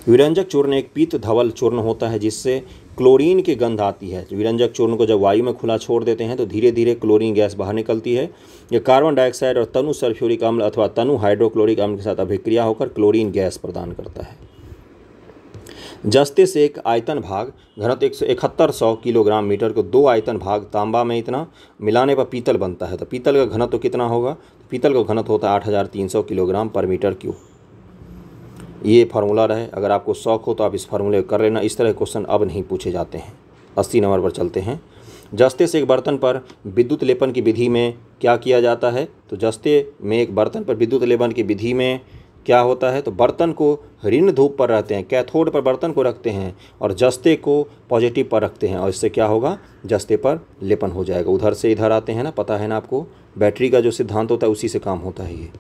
विरंजक चूर्ण एक पीत धवल चूर्ण होता है जिससे क्लोरीन की गंध आती है विरंजक चूर्ण को जब वायु में खुला छोड़ देते हैं तो धीरे धीरे क्लोरीन गैस बाहर निकलती है यह कार्बन डाइऑक्साइड और तनु सल्फ्यूरिक अम्ल अथवा तनु हाइड्रोक्लोरिक अम्ल के साथ अभिक्रिया होकर क्लोरीन गैस प्रदान करता है जस्ते से एक आयतन भाग घनत्व एक सौ इकहत्तर सौ किलोग्राम मीटर को दो आयतन भाग तांबा में इतना मिलाने पर पीतल बनता है तो पीतल का घनत्व कितना होगा तो पीतल का घनत्व होता है आठ हज़ार तीन सौ किलोग्राम पर मीटर क्यू ये फार्मूला रहे अगर आपको शौक हो तो आप इस फार्मूले को कर लेना इस तरह क्वेश्चन अब नहीं पूछे जाते हैं अस्सी नंबर पर चलते हैं जस्ते से एक बर्तन पर विद्युत लेपन की विधि में क्या किया जाता है तो जस्ते में एक बर्तन पर विद्युत लेपन की विधि में क्या होता है तो बर्तन को ऋण धूप पर रहते हैं कैथोड पर बर्तन को रखते हैं और जस्ते को पॉजिटिव पर रखते हैं और इससे क्या होगा जस्ते पर लेपन हो जाएगा उधर से इधर आते हैं ना पता है ना आपको बैटरी का जो सिद्धांत होता है उसी से काम होता है ये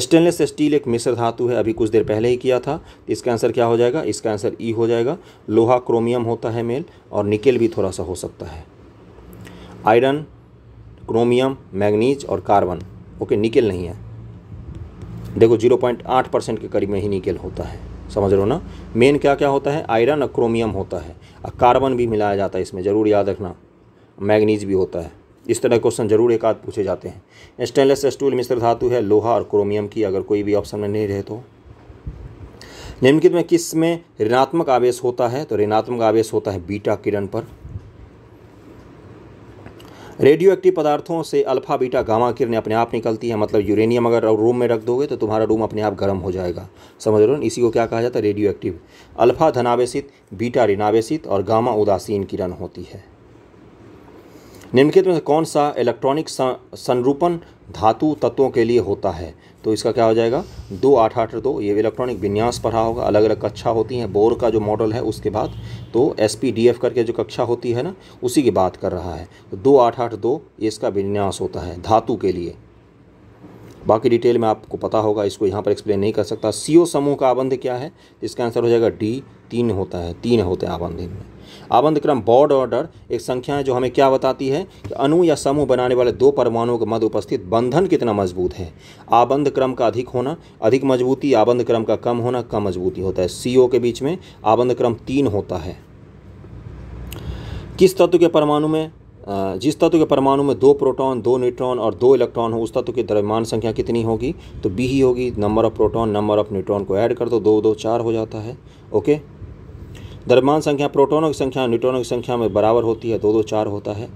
स्टेनलेस स्टील एक मिश्र धातु है अभी कुछ देर पहले ही किया था इसका आंसर क्या हो जाएगा इसका आंसर ई e हो जाएगा लोहा क्रोमियम होता है मेल और निकेल भी थोड़ा सा हो सकता है आयरन क्रोमियम मैग्नीज और कार्बन ओके निकेल नहीं है देखो जीरो पॉइंट आठ परसेंट के करीब में ही निकेल होता है समझ रहे हो ना मेन क्या क्या होता है आयरन और क्रोमियम होता है और कार्बन भी मिलाया जाता है इसमें ज़रूर याद रखना मैगनीज भी होता है इस तरह क्वेश्चन जरूर एक आध पूछे जाते हैं स्टेनलेस स्टील मिश्र धातु है लोहा और क्रोमियम की अगर कोई भी ऑप्शन में नहीं रहे तो निम्नलिखित में किस में ऋणात्मक आवेश होता है तो ऋणात्मक आवेश होता है बीटा किरण पर रेडियो एक्टिव पदार्थों से अल्फा बीटा गामा किरणें अपने आप निकलती है मतलब यूरेनियम अगर रूम में रख दोगे तो तुम्हारा रूम अपने आप गर्म हो जाएगा समझ रहे हो इसी को क्या कहा जाता है रेडियो एक्टिव अल्फा धनावेशित बीटा ऋणावेशित और गामा उदासीन किरण होती है निम्नलिखित में से कौन सा इलेक्ट्रॉनिक संरूपण धातु तत्वों के लिए होता है तो इसका क्या हो जाएगा दो आठ आठ दो तो ये इलेक्ट्रॉनिक विन्यास पढ़ा होगा अलग अलग कक्षा होती हैं बोर का जो मॉडल है उसके बाद तो एस पी डी एफ करके जो कक्षा होती है ना उसी की बात कर रहा है तो दो आठ आठ दो ये इसका विन्यास होता है धातु के लिए बाकी डिटेल में आपको पता होगा इसको यहाँ पर एक्सप्लेन नहीं कर सकता सीओ समूह का आबंध क्या है इसका आंसर हो जाएगा डी तीन होता है तीन होते हैं आबंध इनमें आबंध क्रम बॉर्ड ऑर्डर एक संख्या है जो हमें क्या बताती है कि अनु या समूह बनाने वाले दो परमाणुओं के मध्य उपस्थित बंधन कितना मजबूत है आबंध क्रम का अधिक होना अधिक मजबूती आबंध क्रम का कम होना कम मजबूती होता है सीओ के बीच में आबंध क्रम तीन होता है किस तत्व के परमाणु में जिस तत्व के परमाणु में दो प्रोटॉन दो न्यूट्रॉन और दो इलेक्ट्रॉन हो उस तत्व की द्रव्यमान संख्या कितनी होगी तो बी ही होगी number of proton number of neutron को ऐड कर दो दो दो चार हो जाता है ओके द्रव्यमान संख्या प्रोटॉनों की संख्या न्यूट्रॉनों की संख्या में बराबर होती है दो दो चार होता है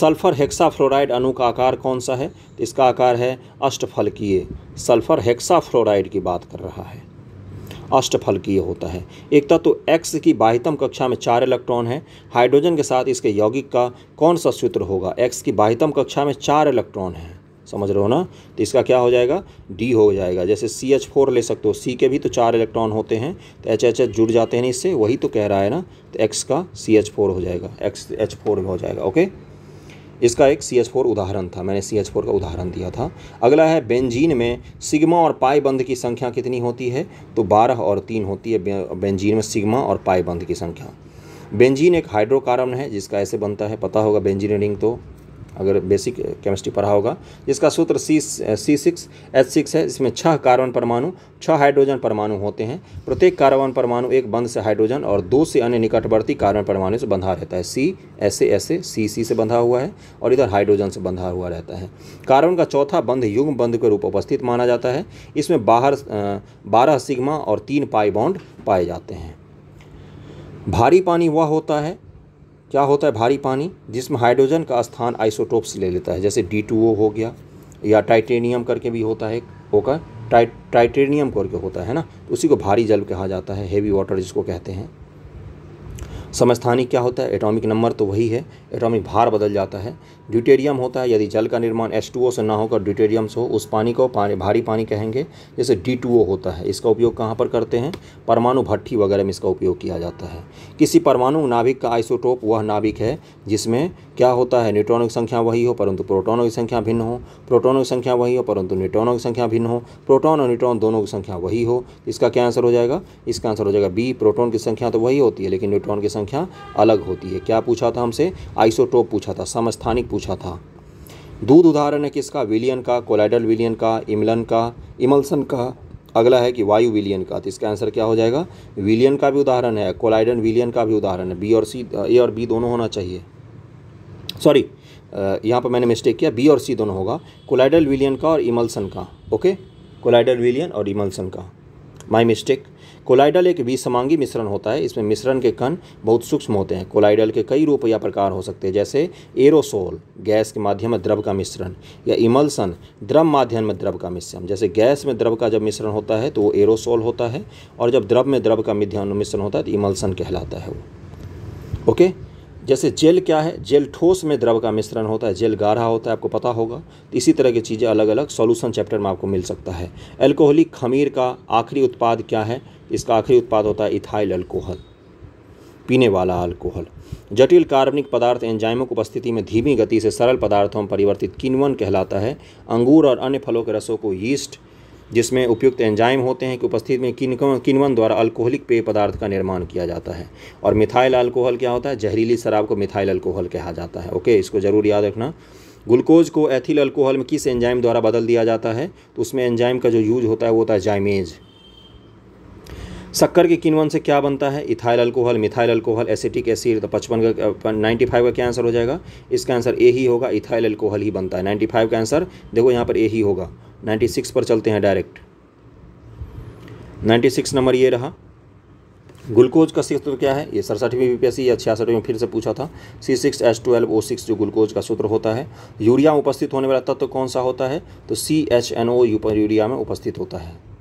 सल्फर हेक्साफ्लोराइड अणु का आकार कौन सा है इसका आकार है अष्टफलकीय सल्फर हेक्साफ्लोराइड की बात कर रहा है अष्टफल की होता है एक तत्व एक्स की बाह्यतम कक्षा में चार इलेक्ट्रॉन है हाइड्रोजन के साथ इसके यौगिक का कौन सा सूत्र होगा एक्स की बाह्यतम कक्षा में चार इलेक्ट्रॉन है समझ रहे हो ना तो इसका क्या हो जाएगा डी हो जाएगा जैसे सी एच फोर ले सकते हो सी के भी तो चार इलेक्ट्रॉन होते हैं तो एच एच एच जुड़ जाते हैं इससे वही तो कह रहा है ना तो एक्स का सी एच फोर हो जाएगा एक्स एच फोर हो जाएगा ओके इसका एक सी एच फोर उदाहरण था मैंने सी एच फोर का उदाहरण दिया था अगला है बेंजीन में सिग्मा और पाई बंद की संख्या कितनी होती है तो बारह और तीन होती है बेंजीन में सिग्मा और पाई बंद की संख्या बेंजीन एक हाइड्रोकार्बन है जिसका ऐसे बनता है पता होगा बेंजीनियरिंग तो अगर बेसिक केमिस्ट्री पढ़ा होगा जिसका सूत्र C C six H six है इसमें छह कार्बन परमाणु छह हाइड्रोजन परमाणु होते हैं प्रत्येक कार्बन परमाणु एक बंध से हाइड्रोजन और दो से अन्य निकटवर्ती कार्बन परमाणु से बंधा रहता है सी ऐसे ऐसे सी सी से बंधा हुआ है और इधर हाइड्रोजन से बंधा हुआ रहता है कार्बन का चौथा बंध युग्म बंध के रूप उपस्थित माना जाता है इसमें बाहर बारह सिग्मा और तीन पाई बॉन्ड पाए जाते हैं भारी पानी वह होता है क्या होता है भारी पानी जिसमें हाइड्रोजन का स्थान आइसोटोप्स ले लेता है जैसे डी हो गया या टाइटेनियम करके भी होता है होकर टाइ टाइटेनियम करके होता है ना तो उसी को भारी जल कहा जाता है हेवी वाटर जिसको कहते हैं समस्थानिक क्या होता है एटॉमिक नंबर तो वही है एटॉमिक भार बदल जाता है ड्यूटेरियम होता है यदि जल का निर्माण एच से ना होकर ड्यूटेरियम से हो उस पानी को पानी भारी पानी कहेंगे जैसे डी होता है इसका उपयोग कहाँ पर करते हैं परमाणु भट्टी वगैरह में इसका उपयोग किया जाता है किसी परमाणु नाभिक का आइसोटोप वह नाभिक है जिसमें क्या होता है न्यूट्रॉनों की संख्या वही हो परंतु प्रोटोनों की संख्या भिन्न हो प्रोटोनों की संख्या वही हो परंतु न्यूट्रॉनों की संख्या भिन्न हो प्रोटोन और न्यूट्रॉन दोनों की संख्या वही हो इसका क्या आंसर हो जाएगा इसका आंसर हो जाएगा बी प्रोटोन की संख्या तो वही होती है लेकिन न्यूट्रॉन की संख्या अलग होती है क्या पूछा था हमसे आइसोटोप पूछा था समस्थानिक पूछा था दूध उदाहरण है किसका विलियन का कोलाइडल विलियन का इमलन का इमल्सन का अगला है कि वायु विलियन का तो इसका आंसर क्या हो जाएगा विलियन का भी उदाहरण है कोलाइडन विलियन का भी उदाहरण है बी और सी ए और बी दोनों होना चाहिए सॉरी यहाँ पर मैंने मिस्टेक किया बी और सी दोनों होगा कोलाइडल विलियन का और इमल्सन का ओके कोलाइडल विलियन और इमल्सन का माई मिस्टेक कोलाइडल एक विसमांगी मिश्रण होता है इसमें मिश्रण के कण बहुत सूक्ष्म होते हैं कोलाइडल के कई रूप या प्रकार हो सकते हैं जैसे एरोसोल गैस के माध्यम में द्रव का मिश्रण या इमल्सन द्रव माध्यम में द्रव का मिश्रण जैसे गैस में द्रव का जब मिश्रण होता है तो वो एरोसोल होता है और जब द्रव में द्रव का मिश्रण होता है तो इमल्सन कहलाता है वो ओके जैसे जेल क्या है जेल ठोस में द्रव का मिश्रण होता है जेल गाढ़ा होता है आपको पता होगा तो इसी तरह की चीज़ें अलग अलग सॉल्यूशन चैप्टर में आपको मिल सकता है एल्कोहलिक खमीर का आखिरी उत्पाद क्या है इसका आखिरी उत्पाद होता है इथाइल अल्कोहल पीने वाला अल्कोहल जटिल कार्बनिक पदार्थ एंजाइमों की उपस्थिति में धीमी गति से सरल पदार्थों में परिवर्तित किनवन कहलाता है अंगूर और अन्य फलों के रसों को यीस्ट जिसमें उपयुक्त एंजाइम होते हैं कि उपस्थिति में किनकन किनवन द्वारा अल्कोहलिक पेय पदार्थ का निर्माण किया जाता है और मिथाइल अल्कोहल क्या होता है जहरीली शराब को मिथाइल अल्कोहल कहा जाता है ओके इसको ज़रूर याद रखना ग्लूकोज को एथिल अल्कोहल में किस एंजाइम द्वारा बदल दिया जाता है तो उसमें एंजाइम का जो यूज होता है वो होता है जाइमेज शक्कर के किनवन से क्या बनता है ethyl alcohol methyl alcohol acetic acid तो पचपन का नाइन्टी फाइव का क्या आंसर हो जाएगा इसका आंसर ए ही होगा इथाइल अल्कोहल ही बनता है नाइन्टी फाइव का आंसर देखो यहाँ पर ए ही होगा नाइन्टी सिक्स पर चलते हैं डायरेक्ट नाइन्टी सिक्स नंबर ये रहा ग्लूकोज का सूत्र क्या है ये सड़सठवीं सी या छियासठवीं में फिर से पूछा था C six H twelve O six जो ग्लूकोज का सूत्र होता है यूरिया उपस्थित होने वाला तत्व तो कौन सा होता है तो C H N O urea में उपस्थित होता है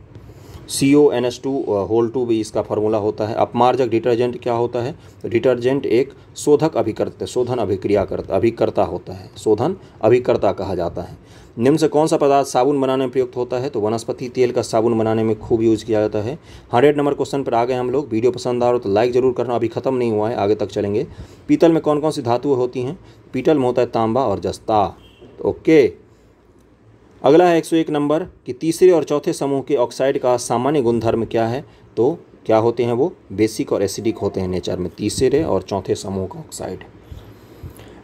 C O N S two whole two भी इसका फार्मूला होता है अपमार्जक डिटर्जेंट क्या होता है डिटर्जेंट एक शोधक अभिकर्त शोधन अभिक्रिया अभिकर्ता होता है शोधन अभिकर्ता कहा जाता है निम्न से कौन सा पदार्थ साबुन बनाने में प्रयुक्त होता है तो वनस्पति तेल का साबुन बनाने में खूब यूज किया जाता है हंड्रेड नंबर क्वेश्चन पर आ गए हम लोग वीडियो पसंद आ रहा हो तो लाइक जरूर करना अभी खत्म नहीं हुआ है आगे तक चलेंगे पीतल में कौन कौन सी धातुएं होती हैं पीतल में होता है तांबा और जस्ता ओके अगला है 101 नंबर कि तीसरे और चौथे समूह के ऑक्साइड का सामान्य गुणधर्म क्या है तो क्या होते हैं वो बेसिक और एसिडिक होते हैं नेचर में तीसरे और चौथे समूह का ऑक्साइड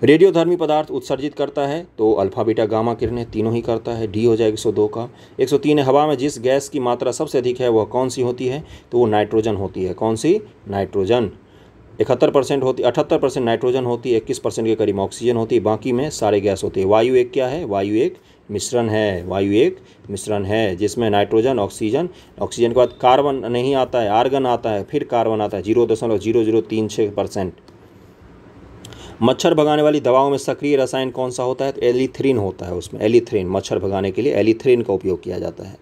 रेडियोधर्मी पदार्थ उत्सर्जित करता है तो अल्फा बीटा गामा किरणें तीनों ही करता है डी हो सौ 102 का 103 तीन हवा में जिस गैस की मात्रा सबसे अधिक है वह कौन सी होती है तो वो नाइट्रोजन होती है कौन सी नाइट्रोजन इकहत्तर परसेंट होती अठहत्तर परसेंट नाइट्रोजन होती है इक्कीस परसेंट के करीब ऑक्सीजन होती है बाकी में सारे गैस होते हैं वायु एक क्या है वायु एक मिश्रण है वायु एक मिश्रण है जिसमें नाइट्रोजन ऑक्सीजन ऑक्सीजन के बाद कार्बन नहीं आता है आर्गन आता है फिर कार्बन आता है जीरो दशमलव जीरो जीरो तीन छः परसेंट मच्छर भगाने वाली दवाओं में सक्रिय रसायन कौन सा होता है तो एलिथ्रिन होता है उसमें एलिथ्रिन मच्छर भगाने के लिए एलिथ्रिन का उपयोग किया जाता है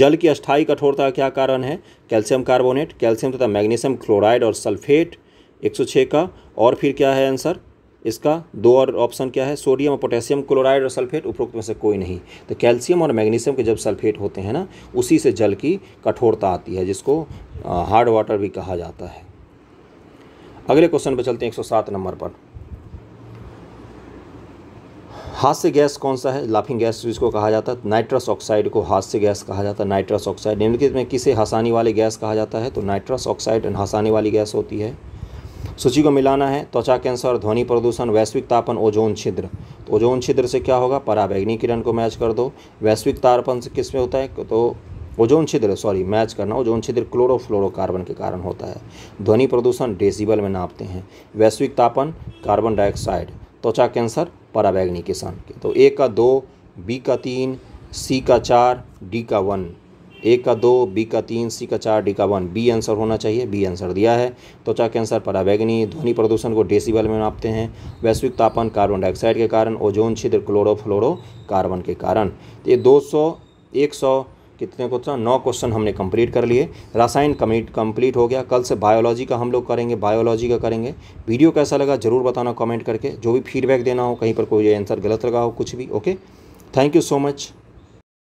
जल की अस्थायी कठोरता का क्या कारण है कैल्शियम कार्बोनेट कैल्शियम तथा मैग्नीशियम क्लोराइड और सल्फेट 106 का और फिर क्या है आंसर इसका दो और ऑप्शन क्या है सोडियम और पोटेशियम क्लोराइड और सल्फेट उपरोक्त में से कोई नहीं तो कैल्शियम और मैग्नीशियम के जब सल्फेट होते हैं ना उसी से जल की कठोरता आती है जिसको हार्ड वाटर भी कहा जाता है अगले क्वेश्चन पर चलते हैं सात नंबर पर हास्य गैस कौन सा है लाफिंग गैस जिसको कहा जाता है नाइट्रस ऑक्साइड को हास्य गैस कहा जाता है नाइट्रस ऑक्साइड निम्नलिखित में किसे हंसाने वाली गैस कहा जाता है तो नाइट्रस ऑक्साइड हंसाने वाली गैस होती है सूची को मिलाना है त्वचा कैंसर ध्वनि प्रदूषण वैश्विक तापन ओजोन छिद्र तो ओजोन छिद्र से क्या होगा पराबैगनी किरण को मैच कर दो वैश्विक तापन से किस में होता है तो ओजोन छिद्र सॉरी मैच करना ओजोन छिद्र क्लोरोफ्लोरोकार्बन के कारण होता है ध्वनि प्रदूषण डेसिबल में नापते हैं वैश्विक तापन कार्बन डाइऑक्साइड त्वचा कैंसर पराबैगनी किसान के तो ए का दो बी का तीन सी का चार डी का वन ए का दो बी का तीन सी का चार डी का वन बी आंसर होना चाहिए बी आंसर दिया है त्वचा तो कैंसर पराबैगनी ध्वनि प्रदूषण को डेसीबल में नापते हैं वैश्विक तापमान कार्बन डाइऑक्साइड के कारण ओजोन छिद्र क्लोरो फ्लोरो कार्बन के कारण तो ये दो सौ एक सौ कितने क्वेश्चन नौ क्वेश्चन हमने कंप्लीट कर लिए रसायन कम्प्लीट कंप्लीट हो गया कल से बायोलॉजी का हम लोग करेंगे बायोलॉजी का करेंगे वीडियो कैसा लगा जरूर बताना कमेंट करके जो भी फीडबैक देना हो कहीं पर कोई आंसर गलत लगा हो कुछ भी okay thank you so much